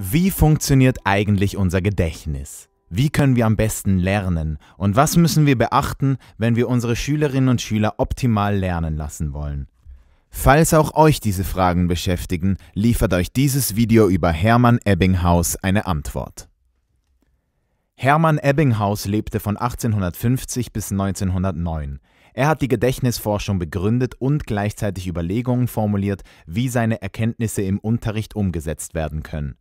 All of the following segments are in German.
Wie funktioniert eigentlich unser Gedächtnis? Wie können wir am besten lernen? Und was müssen wir beachten, wenn wir unsere Schülerinnen und Schüler optimal lernen lassen wollen? Falls auch euch diese Fragen beschäftigen, liefert euch dieses Video über Hermann Ebbinghaus eine Antwort. Hermann Ebbinghaus lebte von 1850 bis 1909. Er hat die Gedächtnisforschung begründet und gleichzeitig Überlegungen formuliert, wie seine Erkenntnisse im Unterricht umgesetzt werden können.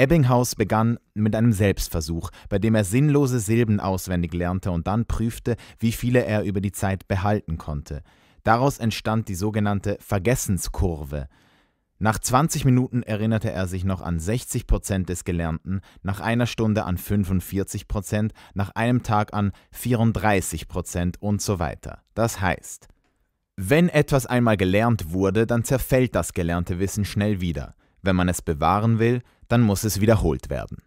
Ebbinghaus begann mit einem Selbstversuch, bei dem er sinnlose Silben auswendig lernte und dann prüfte, wie viele er über die Zeit behalten konnte. Daraus entstand die sogenannte Vergessenskurve. Nach 20 Minuten erinnerte er sich noch an 60 Prozent des Gelernten, nach einer Stunde an 45 Prozent, nach einem Tag an 34 Prozent und so weiter. Das heißt, wenn etwas einmal gelernt wurde, dann zerfällt das gelernte Wissen schnell wieder. Wenn man es bewahren will, dann muss es wiederholt werden.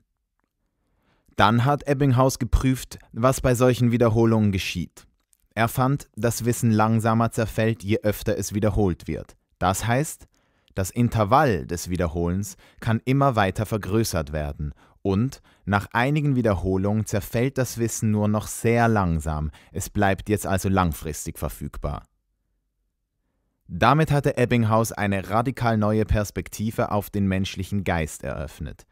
Dann hat Ebbinghaus geprüft, was bei solchen Wiederholungen geschieht. Er fand, dass Wissen langsamer zerfällt, je öfter es wiederholt wird. Das heißt, das Intervall des Wiederholens kann immer weiter vergrößert werden und nach einigen Wiederholungen zerfällt das Wissen nur noch sehr langsam, es bleibt jetzt also langfristig verfügbar. Damit hatte Ebbinghaus eine radikal neue Perspektive auf den menschlichen Geist eröffnet.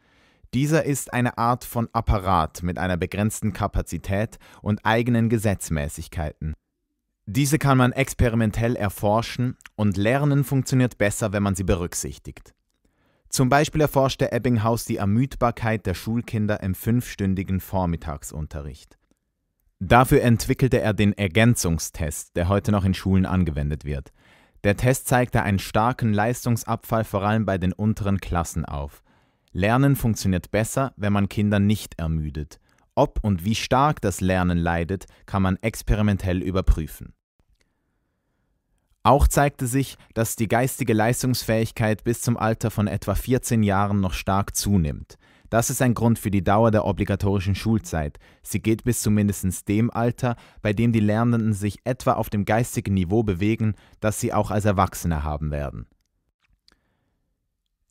Dieser ist eine Art von Apparat mit einer begrenzten Kapazität und eigenen Gesetzmäßigkeiten. Diese kann man experimentell erforschen und Lernen funktioniert besser, wenn man sie berücksichtigt. Zum Beispiel erforschte Ebbinghaus die Ermüdbarkeit der Schulkinder im fünfstündigen Vormittagsunterricht. Dafür entwickelte er den Ergänzungstest, der heute noch in Schulen angewendet wird. Der Test zeigte einen starken Leistungsabfall vor allem bei den unteren Klassen auf. Lernen funktioniert besser, wenn man Kinder nicht ermüdet. Ob und wie stark das Lernen leidet, kann man experimentell überprüfen. Auch zeigte sich, dass die geistige Leistungsfähigkeit bis zum Alter von etwa 14 Jahren noch stark zunimmt. Das ist ein Grund für die Dauer der obligatorischen Schulzeit. Sie geht bis zu mindestens dem Alter, bei dem die Lernenden sich etwa auf dem geistigen Niveau bewegen, das sie auch als Erwachsene haben werden.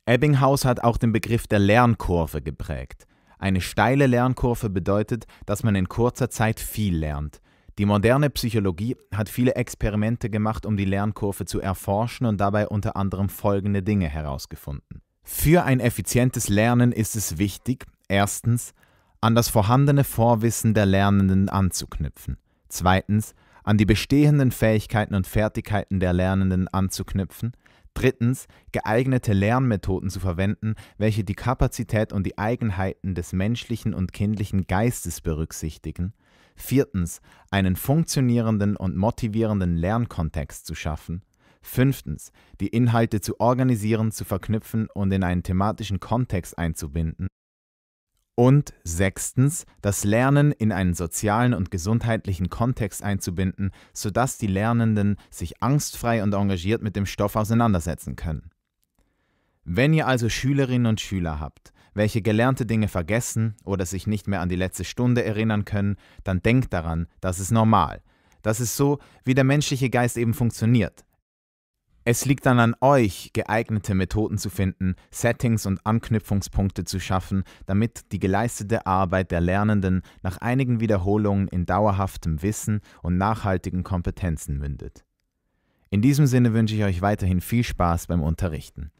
Ebbinghaus hat auch den Begriff der Lernkurve geprägt. Eine steile Lernkurve bedeutet, dass man in kurzer Zeit viel lernt. Die moderne Psychologie hat viele Experimente gemacht, um die Lernkurve zu erforschen und dabei unter anderem folgende Dinge herausgefunden. Für ein effizientes Lernen ist es wichtig, erstens, an das vorhandene Vorwissen der Lernenden anzuknüpfen, zweitens, an die bestehenden Fähigkeiten und Fertigkeiten der Lernenden anzuknüpfen, drittens, geeignete Lernmethoden zu verwenden, welche die Kapazität und die Eigenheiten des menschlichen und kindlichen Geistes berücksichtigen, viertens, einen funktionierenden und motivierenden Lernkontext zu schaffen, Fünftens, die Inhalte zu organisieren, zu verknüpfen und in einen thematischen Kontext einzubinden. Und sechstens, das Lernen in einen sozialen und gesundheitlichen Kontext einzubinden, sodass die Lernenden sich angstfrei und engagiert mit dem Stoff auseinandersetzen können. Wenn ihr also Schülerinnen und Schüler habt, welche gelernte Dinge vergessen oder sich nicht mehr an die letzte Stunde erinnern können, dann denkt daran, das ist normal. Das ist so, wie der menschliche Geist eben funktioniert. Es liegt dann an euch, geeignete Methoden zu finden, Settings und Anknüpfungspunkte zu schaffen, damit die geleistete Arbeit der Lernenden nach einigen Wiederholungen in dauerhaftem Wissen und nachhaltigen Kompetenzen mündet. In diesem Sinne wünsche ich euch weiterhin viel Spaß beim Unterrichten.